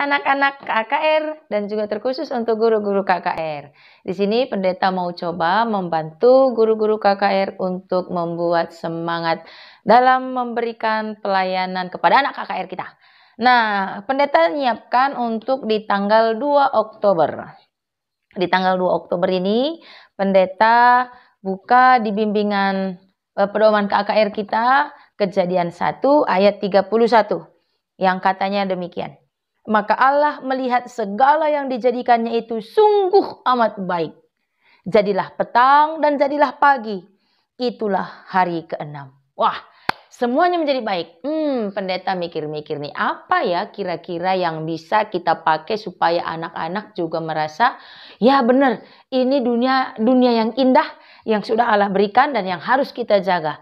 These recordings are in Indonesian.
anak-anak KKR dan juga terkhusus untuk guru-guru KKR. Di sini pendeta mau coba membantu guru-guru KKR untuk membuat semangat dalam memberikan pelayanan kepada anak KKR kita. Nah, pendeta menyiapkan untuk di tanggal 2 Oktober. Di tanggal 2 Oktober ini, pendeta buka di bimbingan eh, pedoman KKR kita kejadian 1 ayat 31 yang katanya demikian maka Allah melihat segala yang dijadikannya itu sungguh amat baik. Jadilah petang dan jadilah pagi. Itulah hari keenam. Wah, semuanya menjadi baik. Hmm, pendeta mikir-mikir nih, apa ya kira-kira yang bisa kita pakai supaya anak-anak juga merasa, ya benar, ini dunia dunia yang indah yang sudah Allah berikan dan yang harus kita jaga.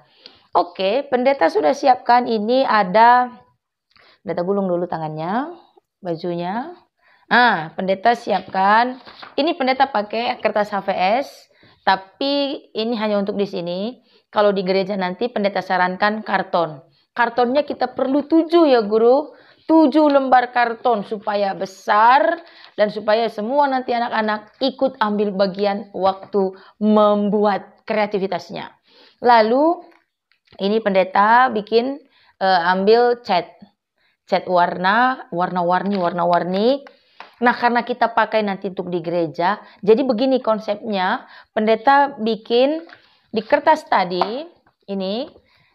Oke, pendeta sudah siapkan ini ada pendeta gulung dulu tangannya bajunya. Ah, pendeta siapkan. Ini pendeta pakai kertas HVS, tapi ini hanya untuk di sini. Kalau di gereja nanti pendeta sarankan karton. Kartonnya kita perlu tujuh ya guru. Tujuh lembar karton supaya besar dan supaya semua nanti anak-anak ikut ambil bagian waktu membuat kreativitasnya. Lalu ini pendeta bikin uh, ambil cat cat warna, warna-warni, warna-warni. Nah, karena kita pakai nanti untuk di gereja, jadi begini konsepnya, pendeta bikin di kertas tadi, ini,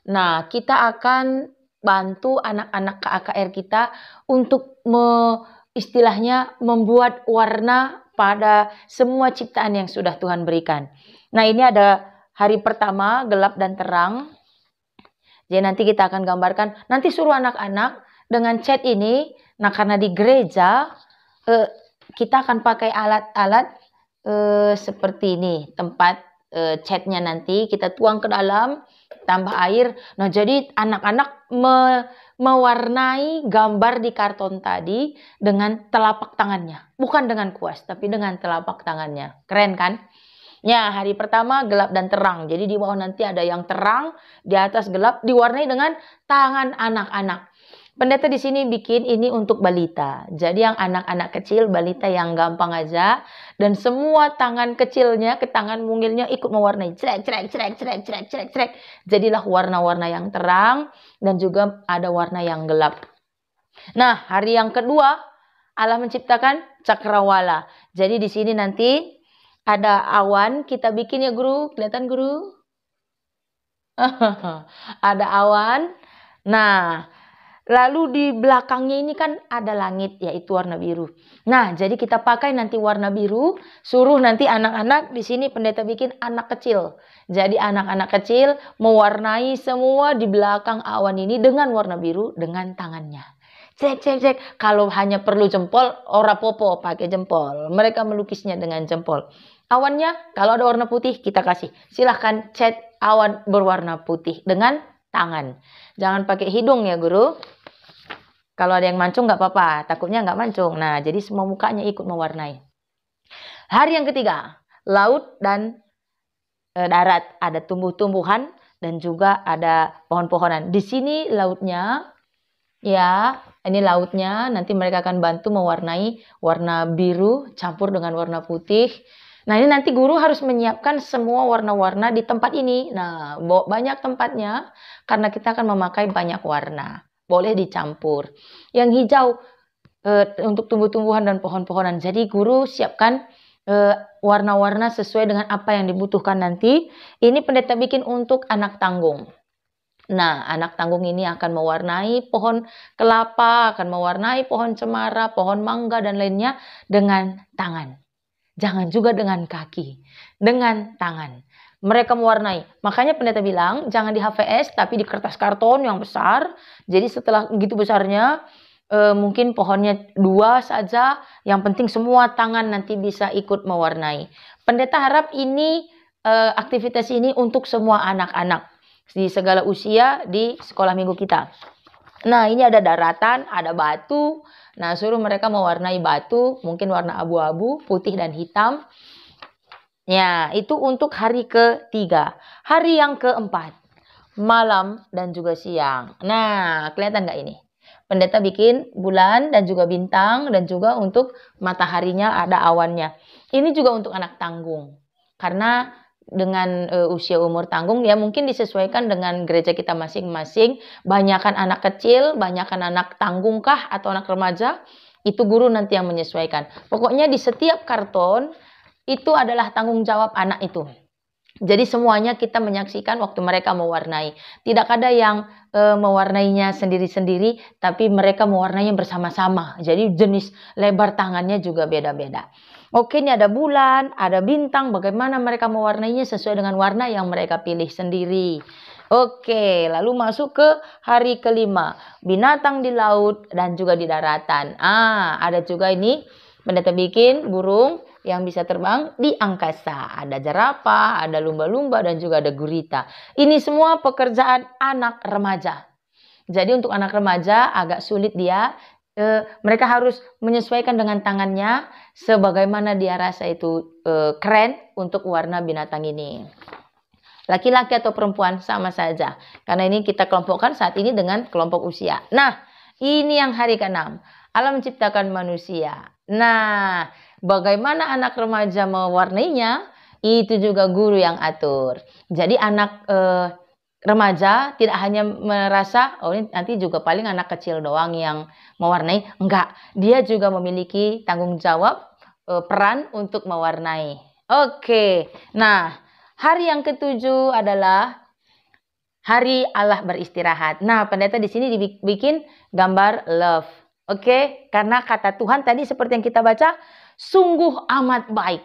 nah kita akan bantu anak-anak KAKR kita untuk me, istilahnya membuat warna pada semua ciptaan yang sudah Tuhan berikan. Nah, ini ada hari pertama gelap dan terang. Jadi nanti kita akan gambarkan, nanti suruh anak-anak dengan cat ini, nah karena di gereja eh, kita akan pakai alat-alat eh, seperti ini, tempat eh, catnya nanti kita tuang ke dalam, tambah air. Nah jadi anak-anak me mewarnai gambar di karton tadi dengan telapak tangannya, bukan dengan kuas, tapi dengan telapak tangannya. Keren kan? Ya, hari pertama gelap dan terang. Jadi di bawah nanti ada yang terang, di atas gelap, diwarnai dengan tangan anak-anak. Pendeta di sini bikin ini untuk balita. Jadi yang anak-anak kecil, balita yang gampang aja dan semua tangan kecilnya ke tangan mungilnya ikut mewarnai. Cerek cerek cerek cerek cerek cerek cerek. Jadilah warna-warna yang terang dan juga ada warna yang gelap. Nah, hari yang kedua Allah menciptakan cakrawala. Jadi di sini nanti ada awan kita bikin ya guru, kelihatan guru? ada awan. Nah, Lalu di belakangnya ini kan ada langit yaitu warna biru. Nah, jadi kita pakai nanti warna biru, suruh nanti anak-anak di sini pendeta bikin anak kecil. Jadi anak-anak kecil mewarnai semua di belakang awan ini dengan warna biru dengan tangannya. Cek cek cek kalau hanya perlu jempol ora popo pakai jempol. Mereka melukisnya dengan jempol. Awannya kalau ada warna putih kita kasih. Silahkan cat awan berwarna putih dengan tangan. Jangan pakai hidung ya guru. Kalau ada yang mancung nggak apa-apa, takutnya nggak mancung. Nah, jadi semua mukanya ikut mewarnai. Hari yang ketiga, laut dan e, darat. Ada tumbuh-tumbuhan dan juga ada pohon-pohonan. Di sini lautnya, ya ini lautnya. Nanti mereka akan bantu mewarnai warna biru campur dengan warna putih Nah, ini nanti guru harus menyiapkan semua warna-warna di tempat ini. Nah, banyak tempatnya karena kita akan memakai banyak warna. Boleh dicampur. Yang hijau e, untuk tumbuh-tumbuhan dan pohon-pohonan. Jadi guru siapkan eh, warna-warna e, sesuai dengan apa yang dibutuhkan nanti. Ini pendeta bikin untuk anak tanggung. Nah, anak tanggung ini akan mewarnai pohon kelapa, akan mewarnai pohon cemara, pohon mangga, dan lainnya dengan tangan. Jangan juga dengan kaki, dengan tangan. Mereka mewarnai. Makanya pendeta bilang jangan di HVS tapi di kertas karton yang besar. Jadi setelah gitu besarnya e, mungkin pohonnya dua saja. Yang penting semua tangan nanti bisa ikut mewarnai. Pendeta harap ini e, aktivitas ini untuk semua anak-anak di segala usia di sekolah minggu kita. Nah, ini ada daratan, ada batu. Nah, suruh mereka mewarnai batu, mungkin warna abu-abu, putih dan hitam. Ya, itu untuk hari ketiga. Hari yang keempat, malam dan juga siang. Nah, kelihatan nggak ini? Pendeta bikin bulan dan juga bintang dan juga untuk mataharinya ada awannya. Ini juga untuk anak tanggung. Karena dengan uh, usia umur tanggung ya mungkin disesuaikan dengan gereja kita masing-masing. banyakkan anak kecil, banyakkan anak tanggungkah atau anak remaja, itu guru nanti yang menyesuaikan. Pokoknya di setiap karton itu adalah tanggung jawab anak itu. Jadi semuanya kita menyaksikan waktu mereka mewarnai. Tidak ada yang e, mewarnainya sendiri-sendiri, tapi mereka mewarnainya bersama-sama. Jadi jenis lebar tangannya juga beda-beda. Oke, ini ada bulan, ada bintang, bagaimana mereka mewarnainya sesuai dengan warna yang mereka pilih sendiri. Oke, lalu masuk ke hari kelima, binatang di laut dan juga di daratan. Ah, ada juga ini benda bikin burung yang bisa terbang di angkasa. Ada jerapah, ada lumba-lumba dan juga ada gurita. Ini semua pekerjaan anak remaja. Jadi untuk anak remaja agak sulit dia e, mereka harus menyesuaikan dengan tangannya sebagaimana dia rasa itu e, keren untuk warna binatang ini. Laki-laki atau perempuan sama saja. Karena ini kita kelompokkan saat ini dengan kelompok usia. Nah, ini yang hari ke-6. Allah menciptakan manusia. Nah, bagaimana anak remaja mewarnainya? Itu juga guru yang atur. Jadi anak e, remaja tidak hanya merasa oh ini nanti juga paling anak kecil doang yang mewarnai, enggak. Dia juga memiliki tanggung jawab eh, peran untuk mewarnai. Oke. Nah, hari yang ketujuh adalah hari Allah beristirahat. Nah, pendeta di sini dibikin gambar love. Oke, karena kata Tuhan tadi seperti yang kita baca, sungguh amat baik.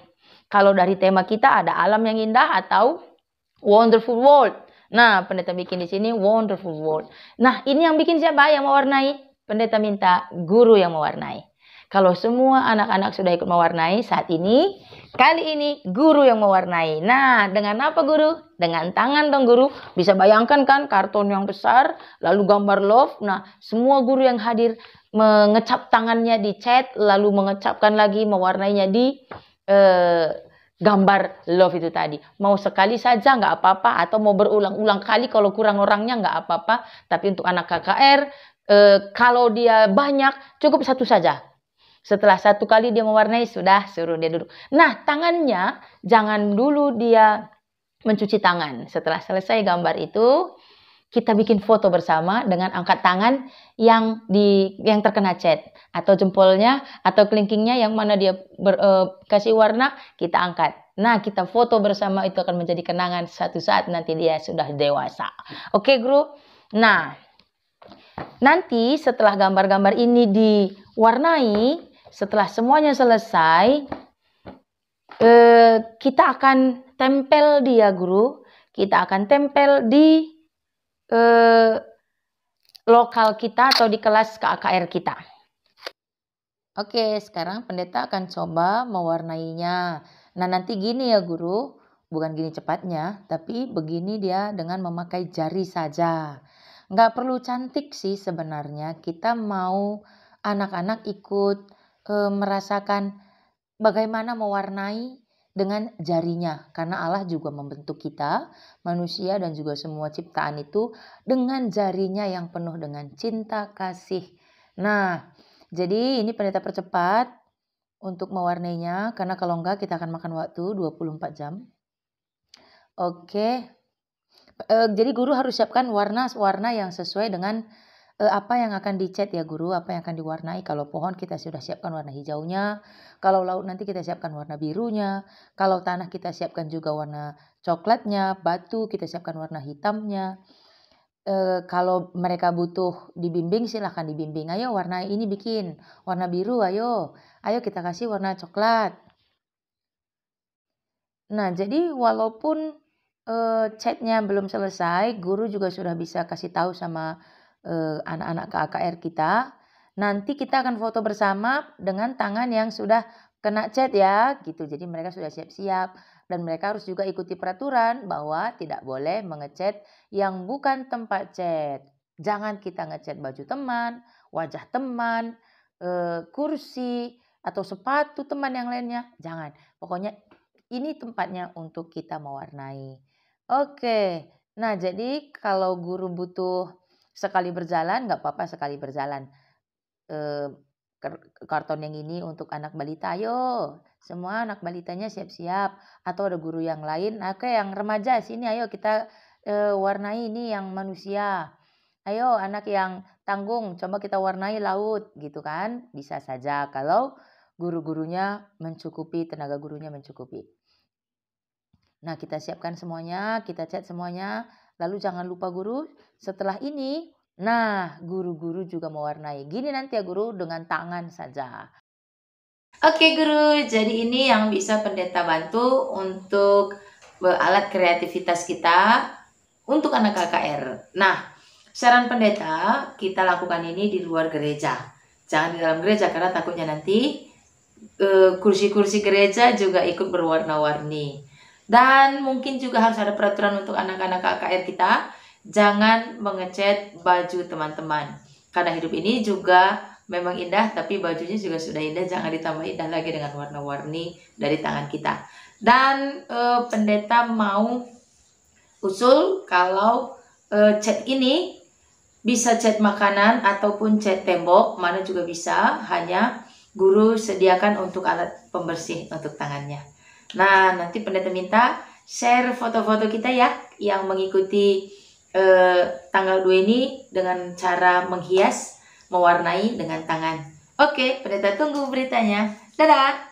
Kalau dari tema kita ada alam yang indah atau wonderful world Nah, pendeta bikin di sini wonderful world. Nah, ini yang bikin siapa yang mewarnai? Pendeta minta guru yang mewarnai. Kalau semua anak-anak sudah ikut mewarnai saat ini, kali ini guru yang mewarnai. Nah, dengan apa guru? Dengan tangan dong guru. Bisa bayangkan kan karton yang besar, lalu gambar love. Nah, semua guru yang hadir mengecap tangannya di chat, lalu mengecapkan lagi mewarnainya di eh, gambar love itu tadi. Mau sekali saja nggak apa-apa atau mau berulang-ulang kali kalau kurang orangnya nggak apa-apa. Tapi untuk anak KKR, e, eh, kalau dia banyak cukup satu saja. Setelah satu kali dia mewarnai sudah suruh dia duduk. Nah tangannya jangan dulu dia mencuci tangan. Setelah selesai gambar itu kita bikin foto bersama dengan angkat tangan yang di yang terkena cat atau jempolnya atau kelingkingnya yang mana dia ber, uh, kasih warna kita angkat. Nah, kita foto bersama itu akan menjadi kenangan satu saat nanti dia sudah dewasa. Oke, okay, Guru. Nah, nanti setelah gambar-gambar ini diwarnai, setelah semuanya selesai, eh, kita akan tempel dia, Guru. Kita akan tempel di eh, lokal kita atau di kelas KKR kita. Oke, sekarang pendeta akan coba mewarnainya. Nah, nanti gini ya guru, bukan gini cepatnya, tapi begini dia dengan memakai jari saja. Nggak perlu cantik sih sebenarnya, kita mau anak-anak ikut e, merasakan bagaimana mewarnai dengan jarinya karena Allah juga membentuk kita, manusia dan juga semua ciptaan itu dengan jarinya yang penuh dengan cinta kasih. Nah, jadi ini pendeta percepat untuk mewarnainya karena kalau enggak kita akan makan waktu 24 jam. Oke. Eh, jadi guru harus siapkan warna-warna yang sesuai dengan Eh, apa yang akan dicat ya guru, apa yang akan diwarnai. Kalau pohon kita sudah siapkan warna hijaunya, kalau laut nanti kita siapkan warna birunya, kalau tanah kita siapkan juga warna coklatnya, batu kita siapkan warna hitamnya. E, kalau mereka butuh dibimbing silahkan dibimbing. Ayo warna ini bikin, warna biru ayo, ayo kita kasih warna coklat. Nah jadi walaupun e, eh, chatnya belum selesai, guru juga sudah bisa kasih tahu sama Eh, anak-anak KKR kita. Nanti kita akan foto bersama dengan tangan yang sudah kena cat ya gitu. Jadi mereka sudah siap-siap dan mereka harus juga ikuti peraturan bahwa tidak boleh mengecat yang bukan tempat cat. Jangan kita ngecat baju teman, wajah teman, eh, kursi atau sepatu teman yang lainnya. Jangan. Pokoknya ini tempatnya untuk kita mewarnai. Oke. Nah, jadi kalau guru butuh sekali berjalan nggak apa-apa sekali berjalan e, karton yang ini untuk anak balita yo semua anak balitanya siap-siap atau ada guru yang lain oke yang remaja sini ayo kita e, warnai ini yang manusia ayo anak yang tanggung coba kita warnai laut gitu kan bisa saja kalau guru-gurunya mencukupi tenaga gurunya mencukupi nah kita siapkan semuanya kita cat semuanya Lalu jangan lupa guru, setelah ini, nah guru-guru juga mewarnai. Gini nanti ya guru, dengan tangan saja. Oke guru, jadi ini yang bisa pendeta bantu untuk alat kreativitas kita untuk anak KKR. Nah, saran pendeta kita lakukan ini di luar gereja. Jangan di dalam gereja karena takutnya nanti eh, kursi-kursi gereja juga ikut berwarna-warni. Dan mungkin juga harus ada peraturan untuk anak-anak KKR kita. Jangan mengecat baju teman-teman. Karena hidup ini juga memang indah, tapi bajunya juga sudah indah. Jangan ditambah indah lagi dengan warna-warni dari tangan kita. Dan e, pendeta mau usul kalau e, cat ini bisa cat makanan ataupun cat tembok, mana juga bisa. Hanya guru sediakan untuk alat pembersih untuk tangannya. Nah, nanti pendeta minta share foto-foto kita ya yang mengikuti eh, tanggal 2 ini dengan cara menghias, mewarnai dengan tangan. Oke, pendeta tunggu beritanya. Dadah!